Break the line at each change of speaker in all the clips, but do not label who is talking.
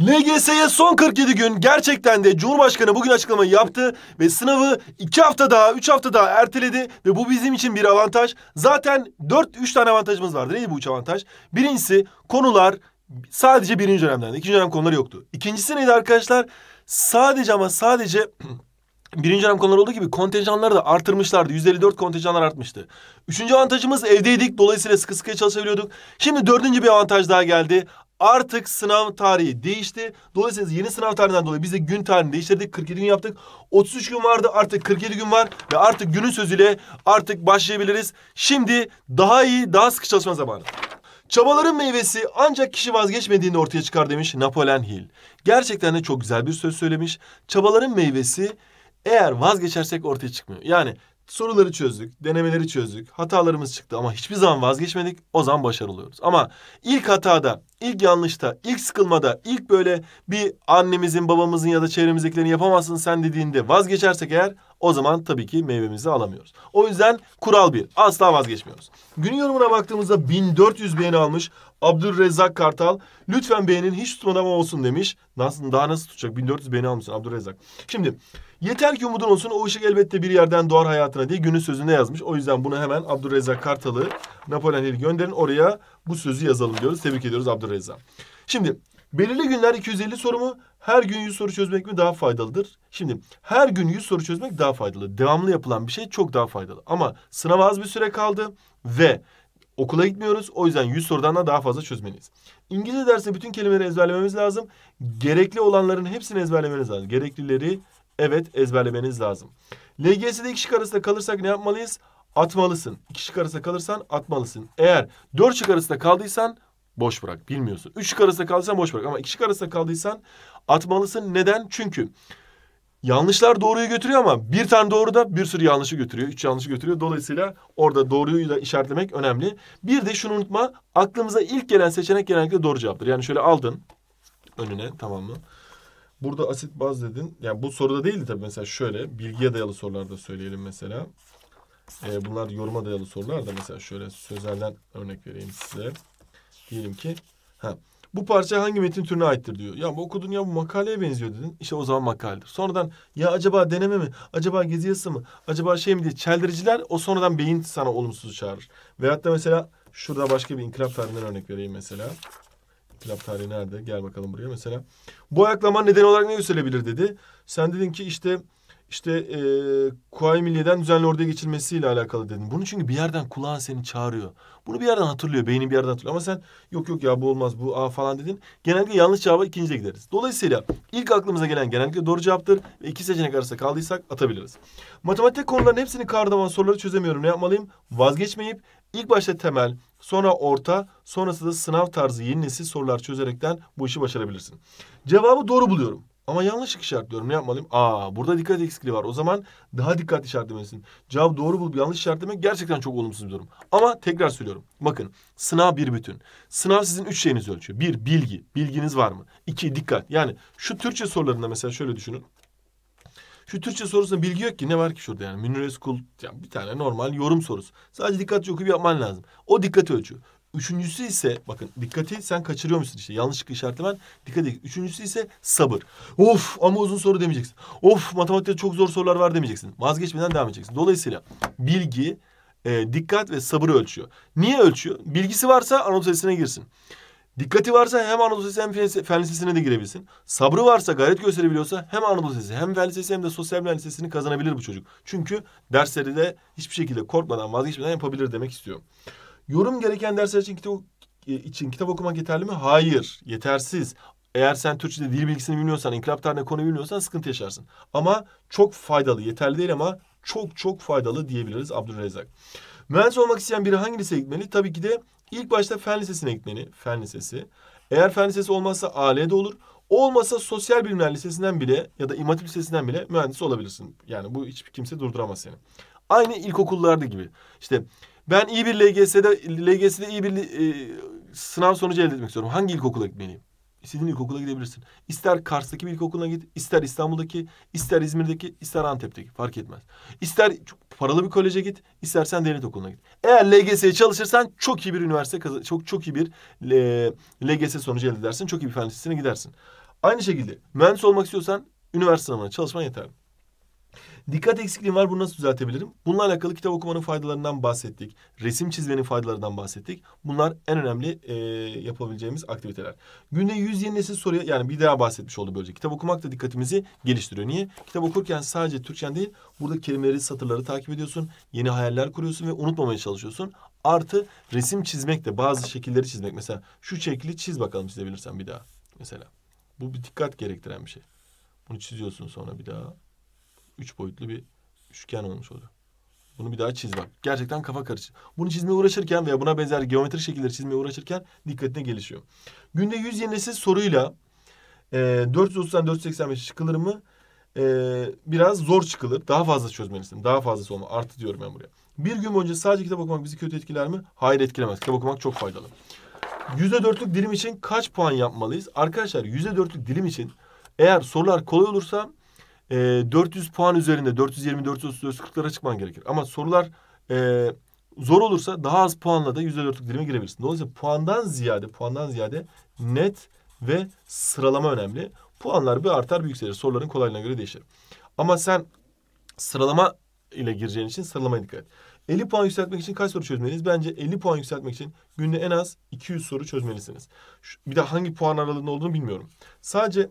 LGS'ye son 47 gün gerçekten de Cumhurbaşkanı bugün açıklamayı yaptı ve sınavı 2 hafta daha 3 hafta daha erteledi ve bu bizim için bir avantaj. Zaten 4-3 tane avantajımız vardı. Neydi bu 3 avantaj? Birincisi konular sadece birinci dönemden. ikinci dönem konuları yoktu. İkincisi neydi arkadaşlar? Sadece ama sadece Birinci dönem konuları olduğu gibi kontenjanları da artırmışlardı. 154 kontenjanlar artmıştı. Üçüncü avantajımız evdeydik. Dolayısıyla sıkı sıkıya çalışabiliyorduk. Şimdi dördüncü bir avantaj daha geldi. Artık sınav tarihi değişti. Dolayısıyla yeni sınav tarihinden dolayı biz de gün tarihini değiştirdik. 47 gün yaptık. 33 gün vardı artık 47 gün var. Ve artık günün sözüyle artık başlayabiliriz. Şimdi daha iyi daha sıkı çalışma zamanı. Çabaların meyvesi ancak kişi vazgeçmediğinde ortaya çıkar demiş Napoleon Hill. Gerçekten de çok güzel bir söz söylemiş. Çabaların meyvesi eğer vazgeçersek ortaya çıkmıyor. Yani Soruları çözdük, denemeleri çözdük, hatalarımız çıktı ama hiçbir zaman vazgeçmedik. O zaman başarılıyoruz. Ama ilk hatada, ilk yanlışta, ilk sıkılmada, ilk böyle bir annemizin, babamızın ya da çevremizdekilerin yapamazsın sen dediğinde vazgeçersek eğer o zaman tabii ki meyvemizi alamıyoruz. O yüzden kural bir. Asla vazgeçmiyoruz. Günün yorumuna baktığımızda 1400 beğeni almış. Abdülrezzak Kartal lütfen beğenin hiç tutmadan olsun demiş. Nasıl, daha nasıl tutacak? 1400 beğeni almışsın Abdülrezzak. Şimdi yeter ki umudun olsun o ışık elbette bir yerden doğar hayatına diye günün sözünde yazmış. O yüzden bunu hemen Abdülrezzak Kartal'ı Napolyon gönderin oraya bu sözü yazalım diyoruz. Tebrik ediyoruz Abdülrezzak. Şimdi Belirli günler 250 soru mu? Her gün 100 soru çözmek mi daha faydalıdır? Şimdi her gün 100 soru çözmek daha faydalı. Devamlı yapılan bir şey çok daha faydalı. Ama sınava az bir süre kaldı ve okula gitmiyoruz. O yüzden 100 sorudan da daha fazla çözmeniz. İngilizce dersi bütün kelimeleri ezberlememiz lazım. Gerekli olanların hepsini ezberlemeniz lazım. Gereklileri evet ezberlemeniz lazım. LGS'de iki şık arasında kalırsak ne yapmalıyız? Atmalısın. İki şık arasında kalırsan atmalısın. Eğer dört şık arasında kaldıysan Boş bırak bilmiyorsun. Üç şık arasında kaldıysan boş bırak ama iki şık arasında kaldıysan atmalısın. Neden? Çünkü yanlışlar doğruyu götürüyor ama bir tane doğru da bir sürü yanlışı götürüyor. Üç yanlışı götürüyor. Dolayısıyla orada doğruyu da işaretlemek önemli. Bir de şunu unutma. Aklımıza ilk gelen seçenek genellikle doğru cevaptır. Yani şöyle aldın önüne tamam mı? Burada asit baz dedin. Yani bu soruda değildi tabii. Mesela şöyle bilgiye dayalı sorularda söyleyelim mesela. Ee, bunlar yoruma dayalı sorular da mesela şöyle sözelden örnek vereyim size. Diyelim ki ha, bu parça hangi metin türüne aittir diyor. Ya bu okudun ya bu makaleye benziyor dedin. İşte o zaman makaledir. Sonradan ya acaba deneme mi? Acaba gezi yazısı mı? Acaba şey mi diye çeldiriciler o sonradan beyin sana olumsuzu çağırır. Veyahut da mesela şurada başka bir inkılap tarihinden örnek vereyim mesela. İnkılap tarihi nerede? Gel bakalım buraya mesela. Bu ayaklama neden olarak ne gösterilebilir dedi. Sen dedin ki işte işte e, Kuvayi Milliye'den düzenli orduya geçilmesiyle alakalı dedin. Bunu çünkü bir yerden kulağın seni çağırıyor. Bunu bir yerden hatırlıyor, beynin bir yerden hatırlıyor. Ama sen yok yok ya bu olmaz, bu a falan dedin. Genellikle yanlış cevaba ikincide gideriz. Dolayısıyla ilk aklımıza gelen genellikle doğru cevaptır. Ve iki seçenek arasında kaldıysak atabiliriz. Matematik konularının hepsini kardaman soruları çözemiyorum. Ne yapmalıyım? Vazgeçmeyip ilk başta temel, sonra orta, sonrasında sınav tarzı yeni nesil sorular çözerekten bu işi başarabilirsin. Cevabı doğru buluyorum. Ama yanlış işaretliyorum. Ne yapmalıyım? Aa burada dikkat eksikliği var. O zaman daha dikkat işaretlemesin Cevap doğru bulup yanlış işaretlemek gerçekten çok olumsuz bir durum. Ama tekrar söylüyorum. Bakın sınav bir bütün. Sınav sizin üç şeyinizi ölçüyor. Bir bilgi. Bilginiz var mı? İki dikkat. Yani şu Türkçe sorularında mesela şöyle düşünün. Şu Türkçe sorusunda bilgi yok ki ne var ki şurada yani Münir Özkul yani bir tane normal yorum sorusu. Sadece dikkatli okuyup yapman lazım. O dikkati ölçüyor. Üçüncüsü ise bakın dikkati sen kaçırıyor musun işte yanlışlıkla işaretlemen dikkat et. Üçüncüsü ise sabır. Of ama uzun soru demeyeceksin. Of matematikte çok zor sorular var demeyeceksin. Vazgeçmeden devam edeceksin. Dolayısıyla bilgi, e, dikkat ve sabırı ölçüyor. Niye ölçüyor? Bilgisi varsa Anadolu Lisesi'ne girsin. Dikkati varsa hem Anadolu sesi hem Fen Lisesi'ne de girebilsin. Sabrı varsa, gayret gösterebiliyorsa hem Anadolu sesi hem Fen Lisesi hem de Sosyal bilim Lisesi'ni kazanabilir bu çocuk. Çünkü dersleri de hiçbir şekilde korkmadan, vazgeçmeden yapabilir demek istiyorum. Yorum gereken dersler için kitap, e, için kitap okumak yeterli mi? Hayır, yetersiz. Eğer sen Türkçe'de dil bilgisini bilmiyorsan, inkılap tarihine konu bilmiyorsan sıkıntı yaşarsın. Ama çok faydalı, yeterli değil ama çok çok faydalı diyebiliriz Abdülrezzak. Mühendis olmak isteyen biri hangi liseye gitmeli? Tabii ki de ilk başta fen lisesine gitmeli. Fen lisesi. Eğer fen lisesi olmazsa AL'de olur. Olmasa sosyal bilimler lisesinden bile ya da imatip lisesinden bile mühendis olabilirsin. Yani bu hiç kimse durduramaz seni. Aynı ilkokullarda gibi. İşte ben iyi bir LGS'de LGS'de iyi bir e, sınav sonucu elde etmek istiyorum. Hangi ilkokula gitmeliyim? İstediğin ilkokula gidebilirsin. İster Kars'taki bir ilkokuluna git, ister İstanbul'daki, ister İzmir'deki, ister Antep'teki fark etmez. İster çok paralı bir koleje git, istersen devlet okuluna git. Eğer LGS'ye çalışırsan çok iyi bir üniversite çok çok iyi bir e, LGS sonucu elde edersin. Çok iyi bir fen gidersin. Aynı şekilde mühendis olmak istiyorsan üniversite sınavına çalışman yeterli. Dikkat eksikliğim var bunu nasıl düzeltebilirim? Bununla alakalı kitap okumanın faydalarından bahsettik. Resim çizmenin faydalarından bahsettik. Bunlar en önemli e, yapabileceğimiz aktiviteler. Günde 100 yeni nesil soruya yani bir daha bahsetmiş oldu böylece. Kitap okumak da dikkatimizi geliştiriyor. Niye? Kitap okurken sadece Türkçen değil burada kelimeleri satırları takip ediyorsun. Yeni hayaller kuruyorsun ve unutmamaya çalışıyorsun. Artı resim çizmek de bazı şekilleri çizmek. Mesela şu şekli çiz bakalım çizebilirsen bir daha. Mesela. Bu bir dikkat gerektiren bir şey. Bunu çiziyorsun sonra bir daha üç boyutlu bir üçgen olmuş oluyor. Bunu bir daha çiz bak. Gerçekten kafa karışır. Bunu çizmeye uğraşırken veya buna benzer geometrik şekilleri çizmeye uğraşırken dikkatine gelişiyor. Günde 100 yenisi soruyla e, 430'dan 485 çıkılır mı? E, biraz zor çıkılır. Daha fazla çözmelisin. Daha fazlası olma. Artı diyorum ben buraya. Bir gün boyunca sadece kitap okumak bizi kötü etkiler mi? Hayır etkilemez. Kitap okumak çok faydalı. %4'lük dilim için kaç puan yapmalıyız? Arkadaşlar %4'lük dilim için eğer sorular kolay olursa e, ee, 400 puan üzerinde 420, 430, 440'lara çıkman gerekir. Ama sorular e, zor olursa daha az puanla da %4'lük dilime girebilirsin. Dolayısıyla puandan ziyade puandan ziyade net ve sıralama önemli. Puanlar bir artar bir yükselir. Soruların kolaylığına göre değişir. Ama sen sıralama ile gireceğin için sıralamaya dikkat et. 50 puan yükseltmek için kaç soru çözmeliyiz? Bence 50 puan yükseltmek için günde en az 200 soru çözmelisiniz. Bir de hangi puan aralığında olduğunu bilmiyorum. Sadece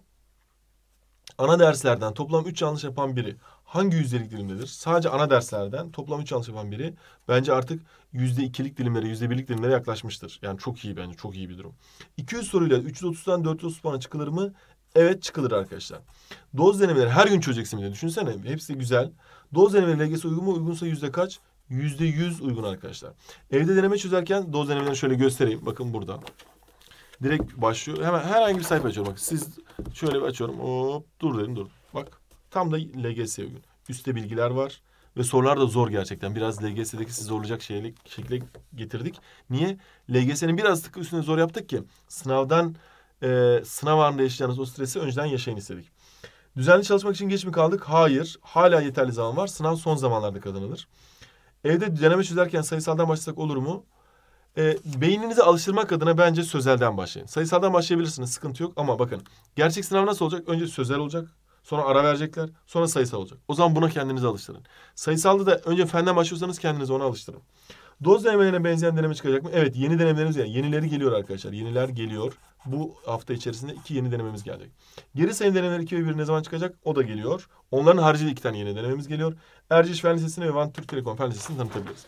ana derslerden toplam 3 yanlış yapan biri hangi yüzdelik dilimdedir? Sadece ana derslerden toplam 3 yanlış yapan biri bence artık %2'lik dilimlere, %1'lik dilimlere yaklaşmıştır. Yani çok iyi bence, çok iyi bir durum. 200 soruyla 330'dan 430 puana çıkılır mı? Evet çıkılır arkadaşlar. Doz denemeleri her gün çözeceksin diye düşünsene. Hepsi güzel. Doz denemeleri LGS uygun mu? Uygunsa yüzde kaç? Yüzde yüz uygun arkadaşlar. Evde deneme çözerken doz denemelerini şöyle göstereyim. Bakın burada direkt başlıyor. Hemen herhangi bir sayfa açıyorum. Bak siz şöyle bir açıyorum. Hop dur dedim dur. Bak tam da LGS bugün. Üste bilgiler var. Ve sorular da zor gerçekten. Biraz LGS'deki sizi zorlayacak şeyle, şekilde getirdik. Niye? LGS'nin biraz tık üstüne zor yaptık ki sınavdan e, sınav anında yaşayacağınız o stresi önceden yaşayın istedik. Düzenli çalışmak için geç mi kaldık? Hayır. Hala yeterli zaman var. Sınav son zamanlarda kazanılır. Evde deneme çözerken sayısaldan başlasak olur mu? E, beyninizi alıştırmak adına bence sözelden başlayın. Sayısaldan başlayabilirsiniz sıkıntı yok ama bakın gerçek sınav nasıl olacak? Önce sözel olacak. Sonra ara verecekler. Sonra sayısal olacak. O zaman buna kendinizi alıştırın. Sayısalda da önce fenden başlıyorsanız kendinizi ona alıştırın. Doz denemelerine benzeyen deneme çıkacak mı? Evet yeni denemelerimiz yani yenileri geliyor arkadaşlar. Yeniler geliyor. Bu hafta içerisinde iki yeni denememiz gelecek. Geri sayım denemeleri 2 ve 1 ne zaman çıkacak? O da geliyor. Onların haricinde iki tane yeni denememiz geliyor. Erciş Fen Lisesi'ni ve Van Türk Telekom Fen Lisesi'ni tanıtabiliriz.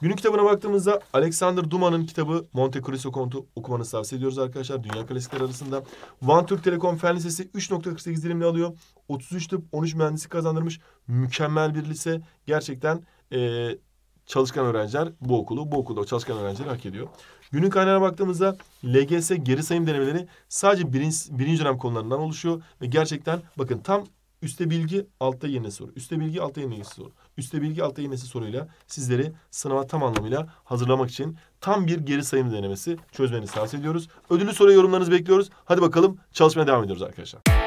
Günün kitabına baktığımızda Alexander Duman'ın kitabı Monte Cristo Kontu okumanızı tavsiye ediyoruz arkadaşlar. Dünya klasikler arasında. Van Türk Telekom Fen Lisesi 3.48 dilimle alıyor. 33 tıp 13 mühendislik kazandırmış. Mükemmel bir lise. Gerçekten e, çalışkan öğrenciler bu okulu, bu okulda çalışkan öğrenciler hak ediyor. Günün kaynağına baktığımızda LGS geri sayım denemeleri sadece birinci, birinci dönem konularından oluşuyor. Ve gerçekten bakın tam Üste bilgi, altta yine soru. Üste bilgi, altta yeni soru. Üste bilgi, altta yeni soruyla sizleri sınava tam anlamıyla hazırlamak için tam bir geri sayım denemesi çözmenizi tavsiye ediyoruz. Ödüllü soru yorumlarınızı bekliyoruz. Hadi bakalım çalışmaya devam ediyoruz arkadaşlar.